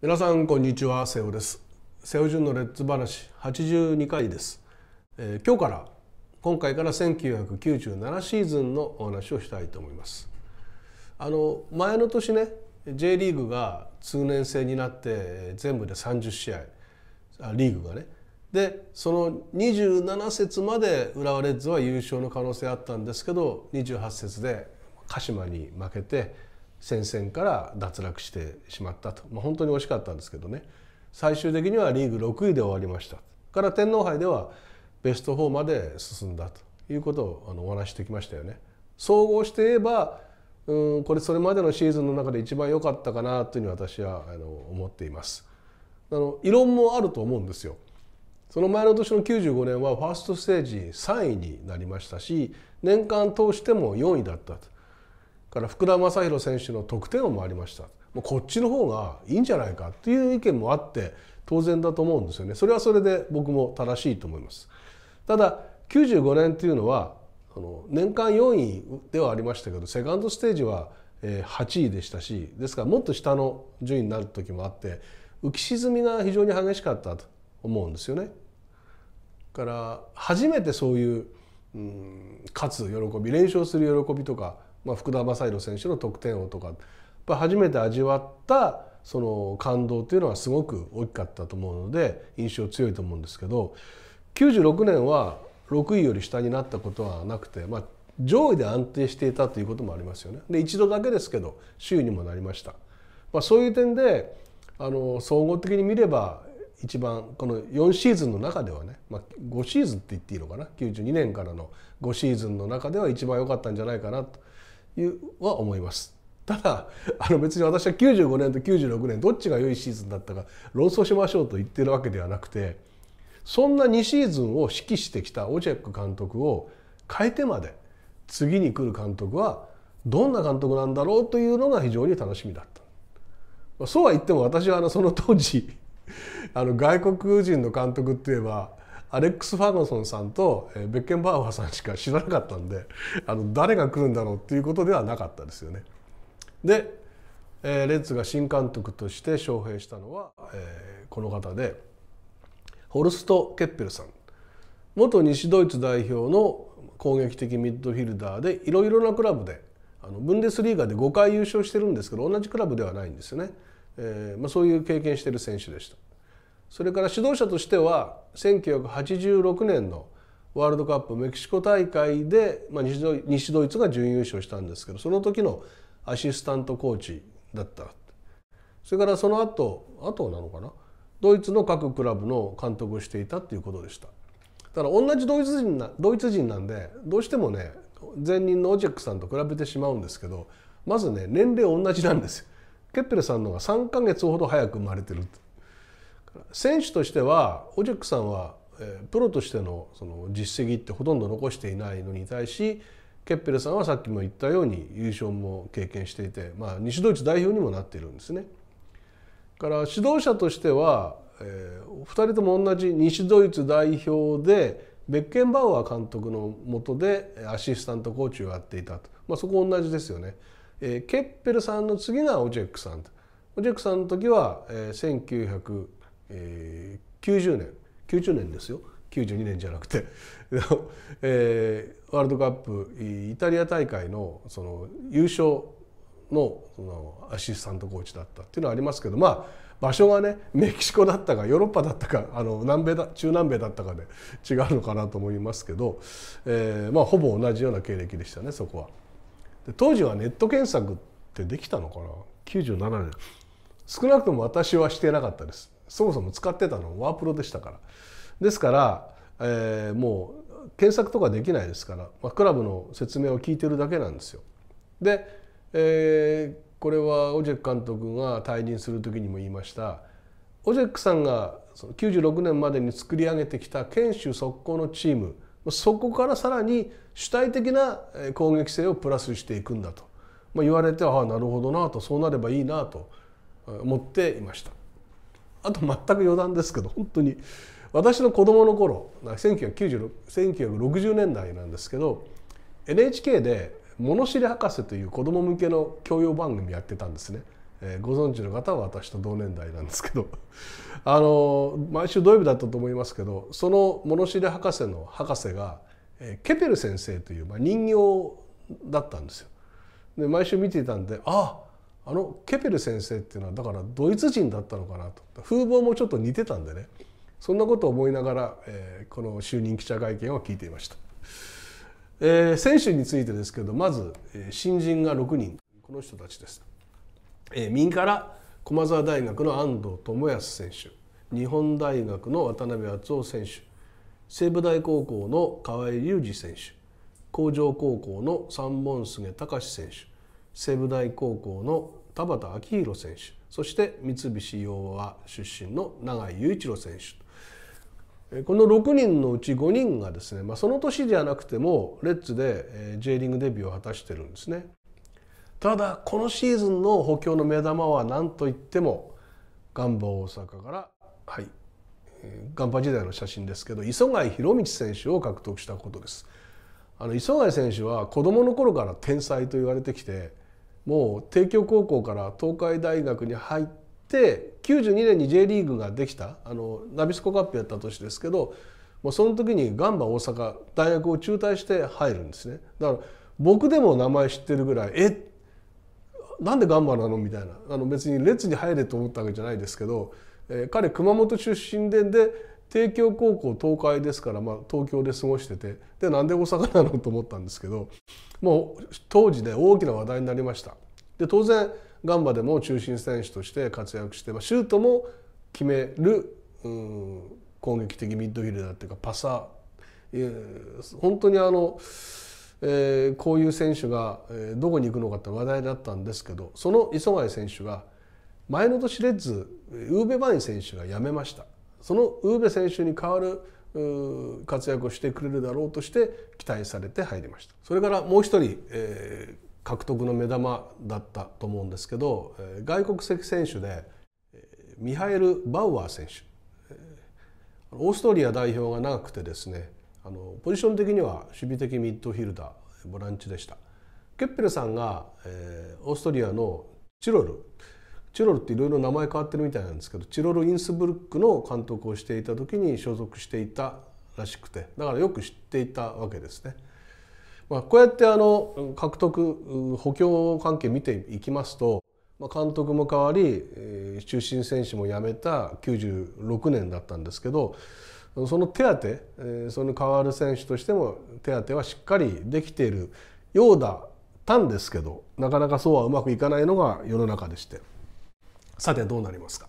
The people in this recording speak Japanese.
皆さんこんにちは瀬尾です瀬尾淳のレッツ話82回です、えー、今日から今回から1997シーズンのお話をしたいと思いますあの前の年ね J リーグが通年制になって全部で30試合リーグがねでその27節まで浦和レッズは優勝の可能性あったんですけど28節で鹿島に負けて戦線から脱落してしまったと、まあ、本当に惜しかったんですけどね最終的にはリーグ6位で終わりましたから天皇杯ではベスト4まで進んだということをあのお話してきましたよね。総合して言えばうんこれそれまでのシーズンの中で一番良かったかなというふうに私はあの思っています。あの異論もあると思うんですよ。その前の年の95年はファーストステージ3位になりましたし年間通しても4位だったと。から福田正宏選手の得点王もありましたこっちの方がいいんじゃないかっていう意見もあって当然だと思うんですよねそれはそれで僕も正しいと思いますただ95年っていうのはの年間4位ではありましたけどセカンドステージは8位でしたしですからもっと下の順位になる時もあって浮き沈みが非常に激しかったと思うんですよね。から初めてそういう、うん、勝つ喜び連勝する喜びとかまあ、福田正宏選手の得点王とか初めて味わったその感動というのはすごく大きかったと思うので印象強いと思うんですけど96年は6位より下になったことはなくて、まあ、上位で安定していたということもありますよね。で一度だけですけど首位にもなりました。まあ、そういう点であの総合的に見れば一番この4シーズンの中ではね、まあ、5シーズンって言っていいのかな92年からの5シーズンの中では一番良かったんじゃないかなとは思います。ただ あの別に私は95年と96年どっちが良いシーズンだったか論争しましょうと言ってるわけではなくてそんな2シーズンを指揮してきたオジェック監督を変えてまで次に来る監督はどんな監督なんだろうというのが非常に楽しみだった。そうは言っても私はあのその当時 あの外国人の監督っていえばアレックス・ファーガソンさんとベッケンバーワーさんしか知らなかったんであの誰が来るんだろうっていうことではなかったですよね。で、レッツが新監督として招聘したのは、この方でホルスト・ケッペルさん元西ドイツ代表の攻撃的ミッドフィルダーでいろいろなクラブであのブンデスリーガで5回優勝してるんですけど同じクラブではないんですよね、えーまあ、そういう経験してる選手でした。それから指導者としては1986年のワールドカップメキシコ大会で、まあ、西ドイツが準優勝したんですけどその時のアシスタントコーチだったそれからその後後なのかなドイツの各クラブの監督をしていたっていうことでしただから同じドイツ人なドイツ人なんでどうしてもね前任のオジェックさんと比べてしまうんですけどまずね年齢同じなんですケッペルさんの方が3ヶ月ほど早く生まれてるって選手としてはオジェックさんはプロとしてのその実績ってほとんど残していないのに対しケッペルさんはさっきも言ったように優勝も経験していて、まあ、西ドイツ代表にもなっているんですね。から指導者としては、えー、2人とも同じ西ドイツ代表でベッケンバウアー監督のもとでアシスタントコーチをやっていたと、まあ、そこ同じですよね。えー、ケッペルさんの次がオジェックさんオジェックさんの時は、えー、えー、90年90年ですよ92年じゃなくて、えー、ワールドカップイタリア大会のその優勝のそのアシスタントコーチだったっていうのはありますけどまあ場所がねメキシコだったかヨーロッパだったかあの南米だ中南米だったかで違うのかなと思いますけど、えーまあ、ほぼ同じような経歴でしたねそこは。で当時はネット検索ってできたのかな97年少なくとも私はしてなかったです。そもそも使ってたのワープロでしたからですから、えー、もう検索とかできないですから、まあ、クラブの説明を聞いてるだけなんですよ。で、えー、これはオジェック監督が退任する時にも言いましたオジェックさんが96年までに作り上げてきた堅守速攻のチームそこからさらに主体的な攻撃性をプラスしていくんだと、まあ、言われてああなるほどなとそうなればいいなと思っていました。あと全く余談ですけど本当に私の子供の頃1960年代なんですけど NHK で「物知り博士」という子供向けの教養番組やってたんですね。えご存知の方は私と同年代なんですけど あの毎週土曜日だったと思いますけどその物知り博士の博士が、えケペル先生という、まあ、人形だったんですよ。で毎週見ていたんであああのケペル先生っていうのはだからドイツ人だったのかなと風貌もちょっと似てたんでねそんなことを思いながら、えー、この就任記者会見を聞いていました、えー、選手についてですけどまず、えー、新人が6人この人たちです、えー、民から駒澤大学の安藤智康選手日本大学の渡辺敦夫選手西武大高校の河合隆二選手工場高校の三本杉隆選手西武大高校の田畑昭弘選手そして三菱洋和出身の永井雄一郎選手この6人のうち5人がですね、まあ、その年じゃなくてもレッズで J リーグデビューを果たしてるんですねただこのシーズンの補強の目玉は何といってもガンバ大阪からはいガンバ時代の写真ですけど磯貝博道選手を獲得したことですあの磯貝選手は子どもの頃から天才と言われてきてもう帝京高校から東海大学に入って92年に J リーグができたあのナビスコカップやった年ですけどもうその時にガンバ大阪大学を中退して入るんですねだから僕でも名前知ってるぐらいえなんでガンバなのみたいなあの別に列に入れと思ったわけじゃないですけど、えー、彼熊本出身でで、帝京高校東海ですから、まあ、東京で過ごしててでなんで大阪なのと思ったんですけどもう当時で大きな話題になりましたで当然ガンバでも中心選手として活躍して、まあ、シュートも決める、うん、攻撃的ミッドフィルダーっていうかパサー本当にあの、えー、こういう選手が、えどこに行くのかって話題だったんですけどその磯貝選手が前の年レッズウーベ・バイン選手が辞めました。そのウーベ選手に代わる活躍をしてくれるだろうとして期待されて入りましたそれからもう一人、えー、獲得の目玉だったと思うんですけど外国籍選手でミハエル・バウアー選手オーストリア代表が長くてですねあのポジション的には守備的ミッドフィルダーボランチでしたケッペルさんが、えー、オーストリアのチロルチュロルっていろいろ名前変わってるみたいなんですけどチロル・インスブルックの監督をしていた時に所属していたらしくてだからよく知っていたわけですね。まあ、こうやってあの獲得補強関係見ていきますと、監督も変わり中心選手も辞めた96年だったんですけどその手当その変わる選手としても手当はしっかりできているようだったんですけどなかなかそうはうまくいかないのが世の中でして。さてどうなりますか